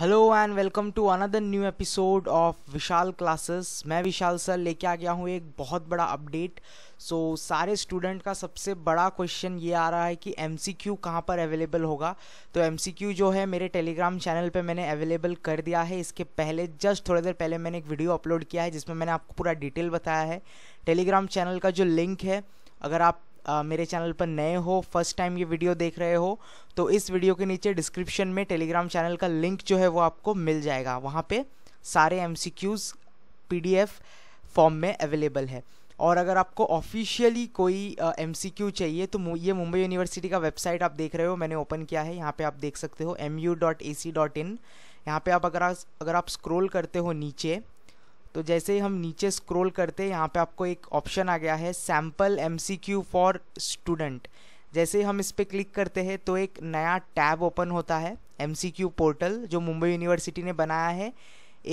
Hello and welcome to another new episode of Vishal classes मैं Vishal sir लेके आ गया हूँ एक बहुत बड़ा अपडेट सो so, सारे स्टूडेंट का सबसे बड़ा क्वेश्चन ये आ रहा है कि एम सी क्यू कहाँ पर अवेलेबल होगा तो एम सी क्यू जो है मेरे टेलीग्राम चैनल पे मैंने अवेलेबल कर दिया है इसके पहले जस्ट थोड़ी देर पहले मैंने एक वीडियो अपलोड किया है जिसमें मैंने आपको पूरा डिटेल बताया है टेलीग्राम चैनल का जो लिंक है अगर आप आ, मेरे चैनल पर नए हो फर्स्ट टाइम ये वीडियो देख रहे हो तो इस वीडियो के नीचे डिस्क्रिप्शन में टेलीग्राम चैनल का लिंक जो है वो आपको मिल जाएगा वहाँ पे सारे M C Qs P form में अवेलेबल है और अगर आपको ऑफिशियली कोई एम सी क्यू चाहिए तो ये मुंबई यूनिवर्सिटी का वेबसाइट आप देख रहे हो मैंने ओपन किया है यहाँ पे आप देख सकते हो M U dot A C dot in यहाँ पर आप अगर अगर आप स्क्रोल करते हो नीचे तो जैसे ही हम नीचे स्क्रॉल करते हैं यहाँ पे आपको एक ऑप्शन आ गया है सैम्पल क्यू फॉर स्टूडेंट जैसे ही हम इस पर क्लिक करते हैं तो एक नया टैब ओपन होता है क्यू पोर्टल जो मुंबई यूनिवर्सिटी ने बनाया है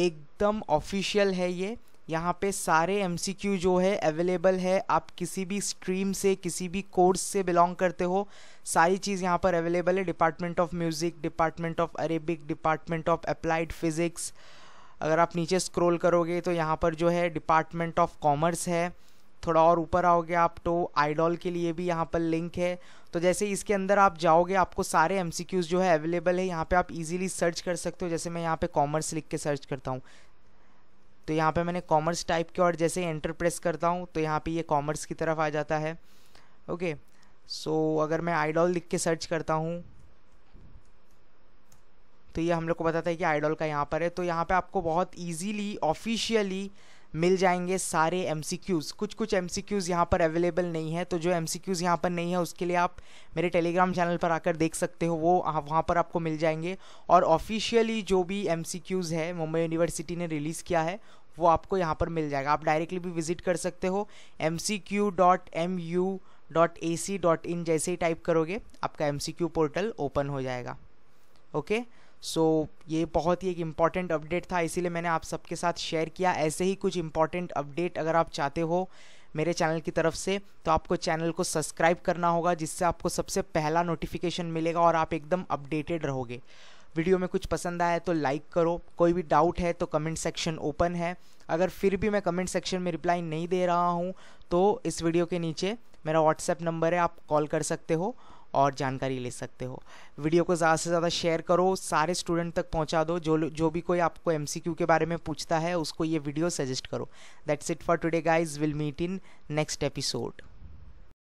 एकदम ऑफिशियल है ये यहाँ पे सारे एम जो है अवेलेबल है आप किसी भी स्ट्रीम से किसी भी कोर्स से बिलोंग करते हो सारी चीज़ यहाँ पर अवेलेबल है department of music department of Arabic department of applied physics अगर आप नीचे स्क्रॉल करोगे तो यहाँ पर जो है डिपार्टमेंट ऑफ कॉमर्स है थोड़ा और ऊपर आओगे आप तो आइडॉल के लिए भी यहाँ पर लिंक है तो जैसे इसके अंदर आप जाओगे आपको सारे एम जो है अवेलेबल है यहाँ पर आप इजीली सर्च कर सकते हो जैसे मैं यहाँ पर कॉमर्स लिख के सर्च करता हूँ तो यहाँ पे मैंने कॉमर्स टाइप किया और जैसे एंटर प्रेस करता हूँ तो यहाँ पे ये यह कॉमर्स की तरफ आ जाता है ओके सो अगर मैं आइडॉल लिख के सर्च करता हूँ तो ये हम लोग को बताता है कि आइडोल का यहाँ पर है तो यहाँ पे आपको बहुत ईजीली ऑफिशियली मिल जाएंगे सारे एम कुछ कुछ एम सी क्यूज़ यहाँ पर अवेलेबल नहीं है तो जो एम सी क्यूज़ यहाँ पर नहीं है उसके लिए आप मेरे टेलीग्राम चैनल पर आकर देख सकते हो वो वहाँ पर आपको मिल जाएंगे और ऑफिशियली जो भी एम सी क्यूज़ है मुंबई यूनिवर्सिटी ने रिलीज़ किया है वो आपको यहाँ पर मिल जाएगा आप डायरेक्टली भी विजिट कर सकते हो M C Q dot M U dot A C dot in जैसे ही टाइप करोगे आपका M C Q portal open हो जाएगा ओके okay? सो so, ये बहुत ही एक इम्पॉर्टेंट अपडेट था इसीलिए मैंने आप सबके साथ शेयर किया ऐसे ही कुछ इम्पॉर्टेंट अपडेट अगर आप चाहते हो मेरे चैनल की तरफ से तो आपको चैनल को सब्सक्राइब करना होगा जिससे आपको सबसे पहला नोटिफिकेशन मिलेगा और आप एकदम अपडेटेड रहोगे वीडियो में कुछ पसंद आया तो लाइक करो कोई भी डाउट है तो कमेंट सेक्शन ओपन है अगर फिर भी मैं कमेंट सेक्शन में रिप्लाई नहीं दे रहा हूँ तो इस वीडियो के नीचे मेरा व्हाट्सएप नंबर है आप कॉल कर सकते हो और जानकारी ले सकते हो वीडियो को ज़्यादा से ज़्यादा शेयर करो सारे स्टूडेंट तक पहुंचा दो जो जो भी कोई आपको एम के बारे में पूछता है उसको ये वीडियो सजेस्ट करो that's it for today guys will meet in next episode